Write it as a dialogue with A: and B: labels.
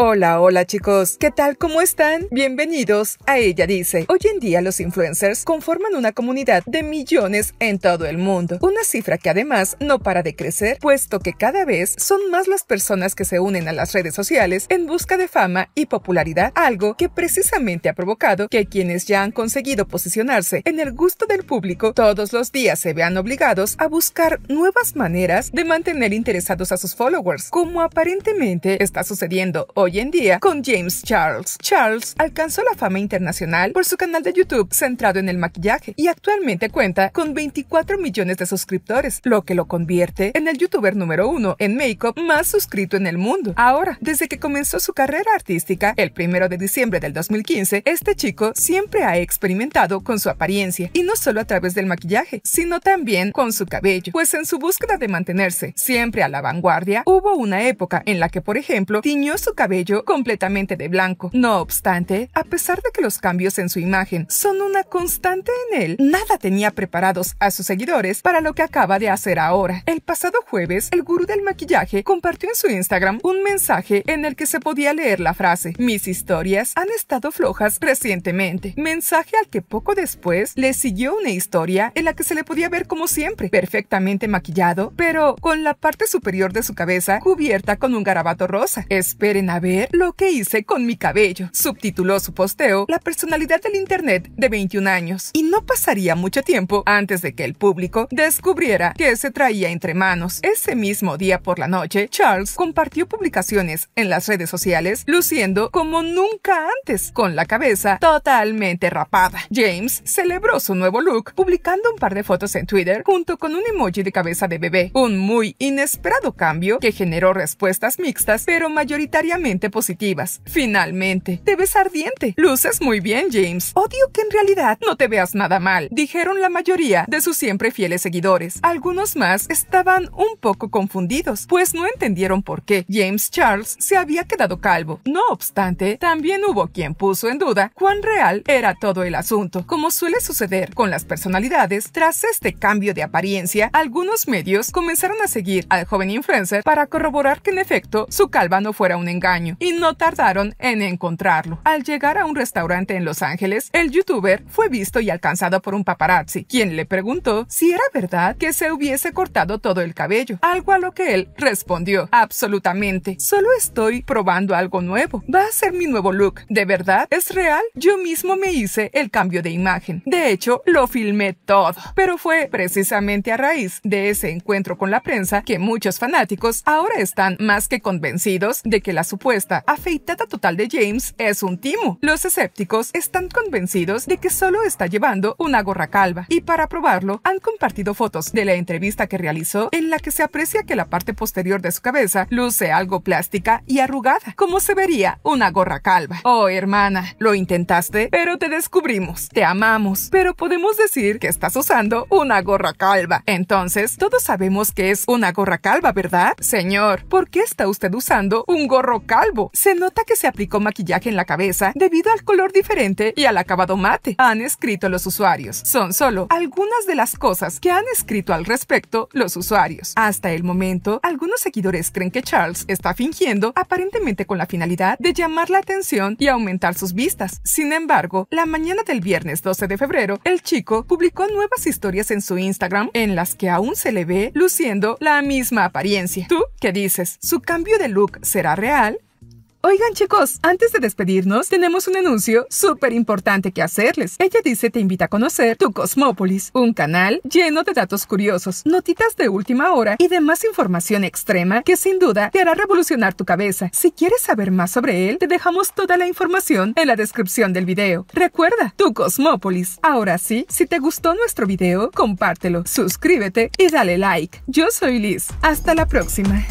A: Hola, hola chicos, ¿qué tal? ¿Cómo están? Bienvenidos a Ella Dice. Hoy en día los influencers conforman una comunidad de millones en todo el mundo, una cifra que además no para de crecer, puesto que cada vez son más las personas que se unen a las redes sociales en busca de fama y popularidad, algo que precisamente ha provocado que quienes ya han conseguido posicionarse en el gusto del público todos los días se vean obligados a buscar nuevas maneras de mantener interesados a sus followers, como aparentemente está sucediendo hoy hoy en día con James Charles. Charles alcanzó la fama internacional por su canal de YouTube centrado en el maquillaje y actualmente cuenta con 24 millones de suscriptores, lo que lo convierte en el youtuber número uno en makeup más suscrito en el mundo. Ahora, desde que comenzó su carrera artística, el 1 de diciembre del 2015, este chico siempre ha experimentado con su apariencia y no solo a través del maquillaje, sino también con su cabello, pues en su búsqueda de mantenerse siempre a la vanguardia, hubo una época en la que, por ejemplo, tiñó su cabello completamente de blanco. No obstante, a pesar de que los cambios en su imagen son una constante en él, nada tenía preparados a sus seguidores para lo que acaba de hacer ahora. El pasado jueves, el gurú del maquillaje compartió en su Instagram un mensaje en el que se podía leer la frase, mis historias han estado flojas recientemente, mensaje al que poco después le siguió una historia en la que se le podía ver como siempre, perfectamente maquillado, pero con la parte superior de su cabeza cubierta con un garabato rosa. Esperen a ver lo que hice con mi cabello, subtituló su posteo La personalidad del Internet de 21 años. Y no pasaría mucho tiempo antes de que el público descubriera que se traía entre manos. Ese mismo día por la noche, Charles compartió publicaciones en las redes sociales luciendo como nunca antes, con la cabeza totalmente rapada. James celebró su nuevo look publicando un par de fotos en Twitter junto con un emoji de cabeza de bebé, un muy inesperado cambio que generó respuestas mixtas, pero mayoritariamente positivas. Finalmente, te ves ardiente. Luces muy bien, James. Odio que en realidad no te veas nada mal, dijeron la mayoría de sus siempre fieles seguidores. Algunos más estaban un poco confundidos, pues no entendieron por qué James Charles se había quedado calvo. No obstante, también hubo quien puso en duda cuán real era todo el asunto. Como suele suceder con las personalidades, tras este cambio de apariencia, algunos medios comenzaron a seguir al joven influencer para corroborar que en efecto su calva no fuera un engaño y no tardaron en encontrarlo. Al llegar a un restaurante en Los Ángeles, el youtuber fue visto y alcanzado por un paparazzi, quien le preguntó si era verdad que se hubiese cortado todo el cabello, algo a lo que él respondió, absolutamente, solo estoy probando algo nuevo, va a ser mi nuevo look, ¿de verdad? ¿Es real? Yo mismo me hice el cambio de imagen, de hecho lo filmé todo, pero fue precisamente a raíz de ese encuentro con la prensa que muchos fanáticos ahora están más que convencidos de que la supuesta afeitada total de James es un timo. Los escépticos están convencidos de que solo está llevando una gorra calva y para probarlo han compartido fotos de la entrevista que realizó en la que se aprecia que la parte posterior de su cabeza luce algo plástica y arrugada, como se vería una gorra calva. Oh, hermana, lo intentaste, pero te descubrimos, te amamos, pero podemos decir que estás usando una gorra calva. Entonces, todos sabemos que es una gorra calva, ¿verdad? Señor, ¿por qué está usted usando un gorro calva? Se nota que se aplicó maquillaje en la cabeza debido al color diferente y al acabado mate, han escrito los usuarios. Son solo algunas de las cosas que han escrito al respecto los usuarios. Hasta el momento, algunos seguidores creen que Charles está fingiendo, aparentemente con la finalidad de llamar la atención y aumentar sus vistas. Sin embargo, la mañana del viernes 12 de febrero, el chico publicó nuevas historias en su Instagram en las que aún se le ve luciendo la misma apariencia. ¿Tú qué dices? ¿Su cambio de look será real? Oigan chicos, antes de despedirnos, tenemos un anuncio súper importante que hacerles. Ella dice te invita a conocer Tu Cosmópolis, un canal lleno de datos curiosos, notitas de última hora y demás información extrema que sin duda te hará revolucionar tu cabeza. Si quieres saber más sobre él, te dejamos toda la información en la descripción del video. Recuerda, Tu Cosmópolis. Ahora sí, si te gustó nuestro video, compártelo, suscríbete y dale like. Yo soy Liz. Hasta la próxima.